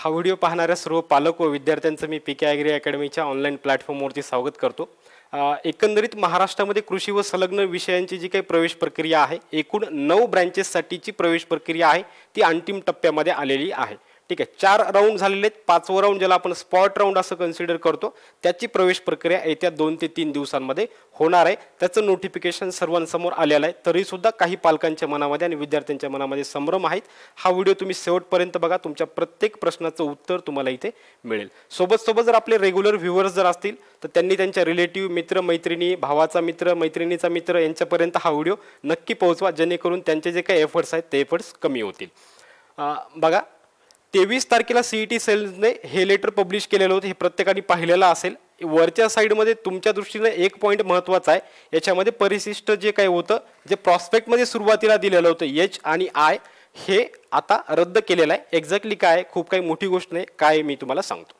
हा व्हिडिओ पाहणाऱ्या सर्व पालक व विद्यार्थ्यांचं मी पी के ॲग्री अकॅडमीच्या ऑनलाईन प्लॅटफॉर्मवरती स्वागत करतो एकंदरीत महाराष्ट्रामध्ये कृषी व संलग्न विषयांची जी काही प्रवेश प्रक्रिया आहे एकूण नऊ ब्रँचेससाठीची प्रवेश प्रक्रिया आहे ती अंतिम टप्प्यामध्ये आलेली आहे ठीक आहे चार राऊंड झालेले आहेत पाचवं राऊंड ज्याला आपण स्पॉट राऊंड असं कन्सिडर करतो त्याची प्रवेश प्रक्रिया येत्या दोन ते तीन दिवसांमध्ये होणार आहे त्याचं नोटिफिकेशन सर्वांसमोर आलेलं आहे तरीसुद्धा काही पालकांच्या मनामध्ये आणि विद्यार्थ्यांच्या मनामध्ये संभ्रम आहेत हा व्हिडिओ तुम्ही शेवटपर्यंत बघा तुमच्या प्रत्येक प्रश्नाचं उत्तर तुम्हाला इथे मिळेल सोबत सोबत जर आपले रेग्युलर व्ह्युअर्स जर असतील तर त्यांनी त्यांच्या रिलेटिव्ह मित्र मैत्रिणी भावाचा मित्र मैत्रिणीचा मित्र यांच्यापर्यंत हा व्हिडिओ नक्की पोहोचवा जेणेकरून त्यांचे जे काही एफर्ट्स आहेत ते एफर्ट्स कमी होतील बघा तेवीस तारखेला सीईटी e सेल्सने हे लेटर पब्लिश केलेलं होतं हे प्रत्येकाने पाहिलेलं असेल वरच्या साईडमध्ये तुमच्या दृष्टीने एक पॉईंट महत्त्वाचा आहे याच्यामध्ये परिशिष्ट जे काही होतं जे प्रॉस्पेक्टमध्ये सुरुवातीला दिलेलं होतं एच आणि आय हे आता रद्द केलेलं आहे एक्झॅक्टली काय खूप काही मोठी गोष्ट नाही काय मी तुम्हाला सांगतो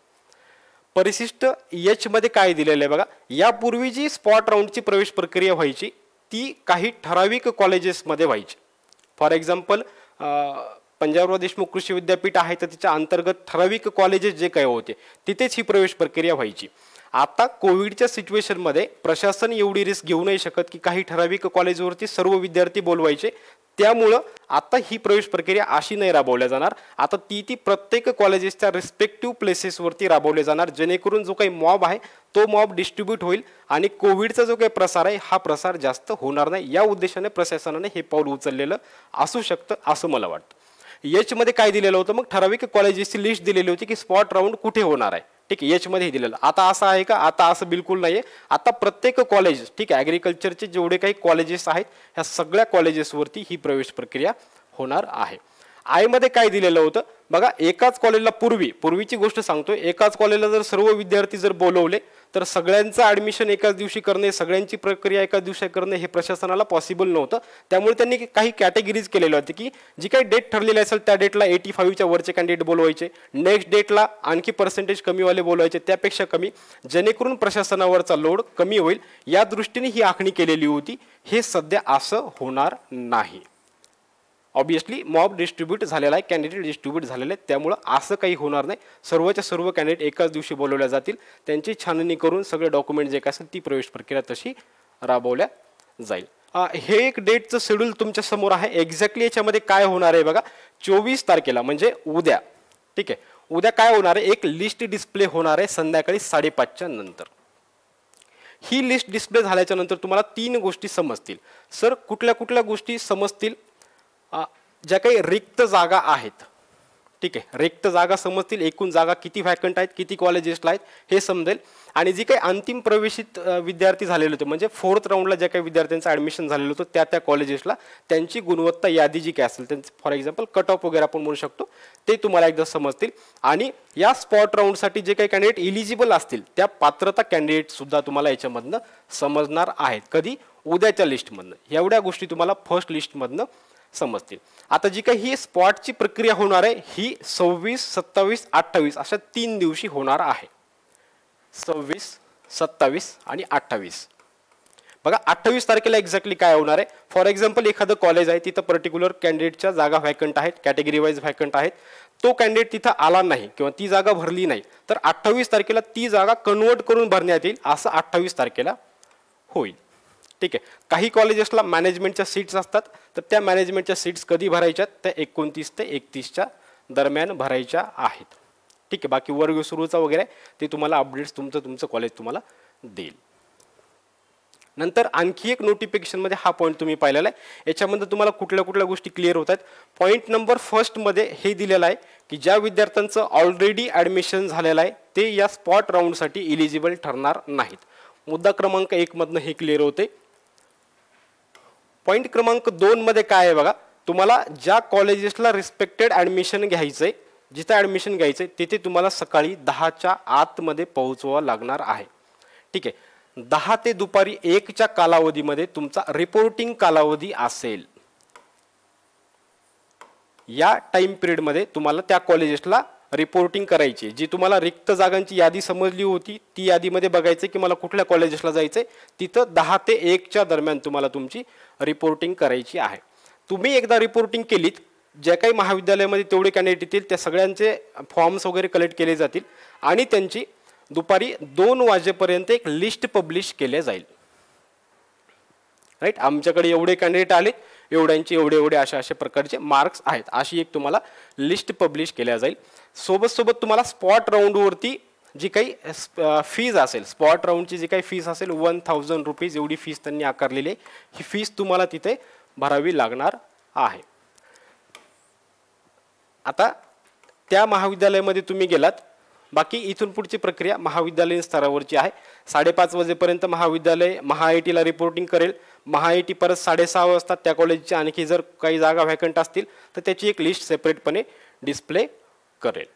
परिशिष्ट एचमध्ये काय दिलेलं आहे बघा यापूर्वी जी स्पॉट राऊंडची प्रवेश प्रक्रिया व्हायची ती काही ठराविक कॉलेजेसमध्ये व्हायची फॉर एक्झाम्पल पंजाबराव देशमुख कृषी विद्यापीठ आहे तर तिच्या अंतर्गत ठराविक कॉलेजेस जे काही होते तिथेच ही प्रवेश प्रक्रिया व्हायची आता कोविडच्या सिच्युएशनमध्ये प्रशासन एवढी रिस्क घेऊ नाही शकत की काही ठराविक कॉलेजवरती सर्व विद्यार्थी बोलवायचे त्यामुळं आता ही प्रवेश प्रक्रिया अशी नाही राबवल्या जाणार आता ती ती प्रत्येक कॉलेजेसच्या रिस्पेक्टिव्ह प्लेसेसवरती राबवले जाणार जेणेकरून जो काही मॉब आहे तो मॉब डिस्ट्रीब्यूट होईल आणि कोविडचा जो काही प्रसार आहे हा प्रसार जास्त होणार नाही या उद्देशाने प्रशासनाने हे पाऊल उचललेलं असू शकतं असं मला वाटतं एचमध्ये काय दिलेलं होतं मग ठराविक कॉलेजेसची लिस्ट दिलेली होती की स्पॉट राऊंड कुठे होणार आहे ठीक आहे याच्यामध्ये दिलेलं आता असं आहे का आता असं बिलकुल नाही आहे आता प्रत्येक कॉलेज ठीक आहे ॲग्रिकल्चरचे जेवढे काही कॉलेजेस आहेत ह्या सगळ्या कॉलेजेसवरती ही प्रवेश प्रक्रिया होणार आहे आयमध्ये काय दिलेलं होतं बघा एकाच कॉलेजला पूर्वी पूर्वीची गोष्ट सांगतो एकाच कॉलेजला जर सर्व विद्यार्थी जर बोलवले तर सगळ्यांचं ॲडमिशन एकाच दिवशी करणे सगळ्यांची प्रक्रिया एकाच दिवशी करणे हे प्रशासनाला पॉसिबल नव्हतं त्यामुळे त्यांनी काही कॅटेगरीज केलेल्या होत्या की जी काही डेट ठरलेली असेल त्या डेटला एटी फाईव्हच्या वरचे कॅन्डिडेट बोलवायचे नेक्स्ट डेटला आणखी पर्सेंटेज कमीवाले बोलवायचे त्यापेक्षा कमी जेणेकरून प्रशासनावरचा लोड कमी होईल या दृष्टीने ही आखणी केलेली होती हे सध्या असं होणार नाही ऑब्विसली मॉब डिस्ट्रीब्यूट झालेला आहे कॅन्डिडेट डिस्ट्रीब्यूट झालेले आहेत त्यामुळं असं काही होणार नाही सर्वच्या सर्व कॅन्डिडेट एकाच दिवशी बोलवल्या जातील त्यांची छाननी करून सगळे डॉक्युमेंट जे काय असेल ती प्रवेश प्रक्रिया तशी राबवल्या जाईल हे एक डेटचं शेड्यूल तुमच्या समोर आहे एक्झॅक्टली याच्यामध्ये काय होणार आहे बघा चोवीस तारखेला म्हणजे उद्या ठीक आहे उद्या काय होणार आहे एक लिस्ट डिस्प्ले होणार आहे संध्याकाळी साडेपाचच्या नंतर ही लिस्ट डिस्प्ले झाल्याच्या नंतर तुम्हाला तीन गोष्टी समजतील सर कुठल्या कुठल्या गोष्टी समजतील ज्या काही रिक्त जागा आहेत ठीक आहे रिक्त जागा समजतील एकूण जागा किती व्हॅकंट आहेत किती कॉलेजेसला आहेत हे समजेल आणि जी काही अंतिम प्रवेशित विद्यार्थी झालेले होते म्हणजे फोर्थ राऊंडला ज्या काही विद्यार्थ्यांचं ॲडमिशन झालेलं होतं त्या त्या कॉलेजेसला त्यांची गुणवत्ता यादी जी काय असेल त्यांचं फॉर एक्झाम्पल कट ऑफ वगैरे आपण म्हणू शकतो ते तुम्हाला एकदा समजतील आणि या स्पॉट राऊंडसाठी जे काही कॅन्डिडेट इलिजिबल असतील त्या पात्रता सुद्धा तुम्हाला याच्यामधनं समजणार आहेत कधी उद्याच्या लिस्टमधनं एवढ्या गोष्टी तुम्हाला फर्स्ट लिस्टमधनं समजतील आता जी काही ही स्पॉटची प्रक्रिया होणार आहे ही सव्वीस सत्तावीस अठ्ठावीस अशा तीन दिवशी होणार आहे सव्वीस सत्तावीस आणि अठ्ठावीस बघा अठ्ठावीस तारखेला एक्झॅक्टली काय होणार आहे फॉर एक्झाम्पल एखादं कॉलेज आहे तिथं पर्टिक्युलर कॅन्डिडेटच्या जागा व्हॅकंट आहेत कॅटेगरी वाईज व्हॅकंट आहेत तो कॅन्डिडेट तिथं आला नाही किंवा ती जागा भरली नाही तर अठ्ठावीस तारखेला ती जागा कन्वर्ट करून भरण्यात येईल असं अठ्ठावीस तारखेला होईल ठीक आहे काही कॉलेजेसला मॅनेजमेंटच्या सीट्स असतात तर त्या मॅनेजमेंटच्या सीट्स कधी भरायच्या त्या एकोणतीस ते एकतीसच्या दरम्यान भरायच्या आहेत ठीक आहे बाकी वर्ग सुरूचा वगैरे ते तुम्हाला अपडेट्स तुमचं तुमचं कॉलेज तुम्हाला देईल नंतर आणखी एक नोटिफिकेशनमध्ये हा पॉईंट तुम्ही पाहिलेला आहे याच्यामध्ये तुम्हाला कुठल्या कुठल्या गोष्टी क्लिअर होत आहेत पॉईंट नंबर फर्स्टमध्ये हे दिलेलं आहे की ज्या विद्यार्थ्यांचं ऑलरेडी ॲडमिशन झालेलं आहे ते या स्पॉट राऊंडसाठी इलिजिबल ठरणार नाहीत मुद्दा क्रमांक एकमधनं हे क्लिअर होते पॉईंट क्रमांक दोनमध्ये काय आहे बघा तुम्हाला ज्या कॉलेजेसला रिस्पेक्टेड ॲडमिशन घ्यायचं आहे जिथं ॲडमिशन घ्यायचं आहे तिथे तुम्हाला सकाळी दहाच्या आतमध्ये पोहोचवा लागणार आहे ठीक आहे दहा ते दुपारी एकच्या कालावधीमध्ये तुमचा रिपोर्टिंग कालावधी असेल या टाइम पिरियडमध्ये तुम्हाला त्या कॉलेजेसला रिपोर्टिंग करायची जी तुम्हाला रिक्त जागांची यादी समजली होती ती यादीमध्ये बघायचं की मला कुठल्या कॉलेजेसला जायचं आहे तिथं दहा ते एकच्या दरम्यान तुम्हाला तुमची रिपोर्टिंग करायची आहे तुम्ही एकदा रिपोर्टिंग केलीत ज्या काही महाविद्यालयामध्ये तेवढे कॅन्डिडेट येतील त्या सगळ्यांचे फॉर्म्स वगैरे कलेक्ट केले जातील आणि त्यांची दुपारी दोन वाजेपर्यंत एक लिस्ट पब्लिश केले जाईल राईट आमच्याकडे एवढे कॅन्डिडेट आले एवढ्यांचे एवढे एवढे अशा अशा प्रकारचे मार्क्स आहेत अशी एक तुम्हाला लिस्ट पब्लिश केल्या जाईल सोबत सोबत तुम्हाला स्पॉट राऊंडवरती जी काही फीज असेल स्पॉट राऊंडची जी काही फीज असेल वन थाउजंड रुपीज एवढी फीज त्यांनी आकारलेली आहे ही फीज तुम्हाला तिथे भरावी लागणार आहे आता त्या महाविद्यालयामध्ये तुम्ही गेलात बाकी इथून पुढची प्रक्रिया महाविद्यालयीन स्तरावरची आहे साडेपाच वाजेपर्यंत महाविद्यालय महा आय टीला रिपोर्टिंग करेल महा आय टी परत साडेसहा वाजता त्या कॉलेजची आणखी जर काही जागा व्हॅकंट असतील तर त्याची एक लिस्ट सेपरेटपणे डिस्प्ले करेल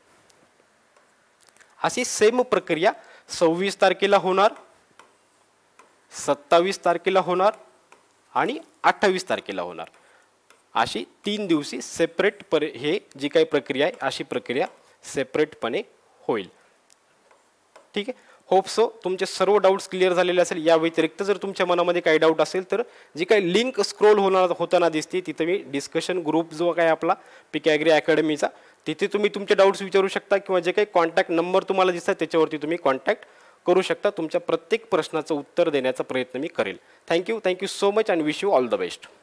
अशी सेम प्रक्रिया सव्वीस तारखेला होणार सत्तावीस तारखेला होणार आणि अठ्ठावीस तारखेला होणार अशी तीन दिवशी सेपरेट पर हे जी काही प्रक्रिया आहे अशी प्रक्रिया सेपरेटपणे होईल ठीक आहे होप सो तुमचे सर्व डाऊट्स क्लिअर झालेले असेल या व्यतिरिक्त जर तुमच्या मनामध्ये काही डाऊट असेल तर जी काही लिंक स्क्रोल होणार होताना दिसते तिथे मी डिस्कशन ग्रुप जो काय आपला पिकॅग्री अकॅडमीचा तिथे तुम्ही तुमचे डाऊट्स विचारू शकता किंवा जे काही कॉन्टॅक्ट नंबर तुम्हाला दिसतात त्याच्यावरती तुम्ही कॉन्टॅक्ट करू शकता तुमच्या प्रत्येक प्रश्नाचं उत्तर देण्याचा प्रयत्न मी करेल thank you thank you so much and wish you all the best